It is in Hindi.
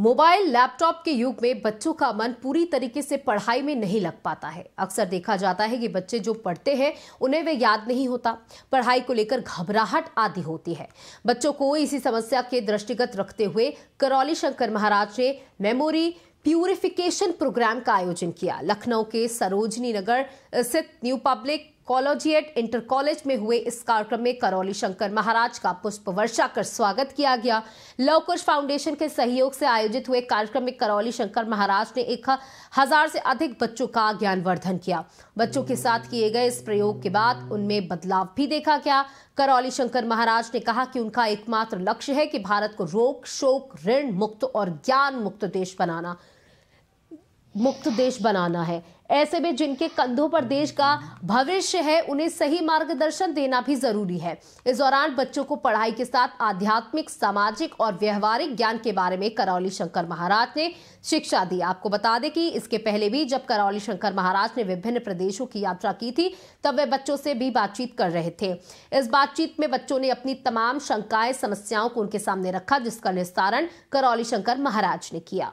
मोबाइल लैपटॉप के युग में बच्चों का मन पूरी तरीके से पढ़ाई में नहीं लग पाता है अक्सर देखा जाता है कि बच्चे जो पढ़ते हैं उन्हें वे याद नहीं होता पढ़ाई को लेकर घबराहट आदि होती है बच्चों को इसी समस्या के दृष्टिगत रखते हुए करौली शंकर महाराज ने मेमोरी प्यूरिफिकेशन प्रोग्राम का आयोजन किया लखनऊ के सरोजनी नगर स्थित new public collegiate inter college में हुए इस कार्यक्रम में करौली शंकर महाराज का पुष्प वर्षा कर स्वागत किया गया लवकुश फाउंडेशन के सहयोग से आयोजित हुए कार्यक्रम में करौली शंकर महाराज ने एक हजार से अधिक बच्चों का ज्ञानवर्धन किया बच्चों के साथ किए गए इस प्रयोग के बाद उनमें बदलाव भी देखा गया करौली शंकर महाराज ने कहा कि उनका एकमात्र लक्ष्य है कि भारत को रोग शोक ऋण मुक्त और ज्ञान मुक्त देश बनाना मुक्त देश बनाना है ऐसे में जिनके कंधों पर देश का भविष्य है उन्हें सही मार्गदर्शन देना भी जरूरी है इस दौरान बच्चों को पढ़ाई के साथ आध्यात्मिक सामाजिक और व्यवहारिक ज्ञान के बारे में करौली शंकर महाराज ने शिक्षा दी आपको बता दें कि इसके पहले भी जब करौली शंकर महाराज ने विभिन्न प्रदेशों की यात्रा की थी तब वे बच्चों से भी बातचीत कर रहे थे इस बातचीत में बच्चों ने अपनी तमाम शंकाएं समस्याओं को उनके सामने रखा जिसका निस्तारण करौली शंकर महाराज ने किया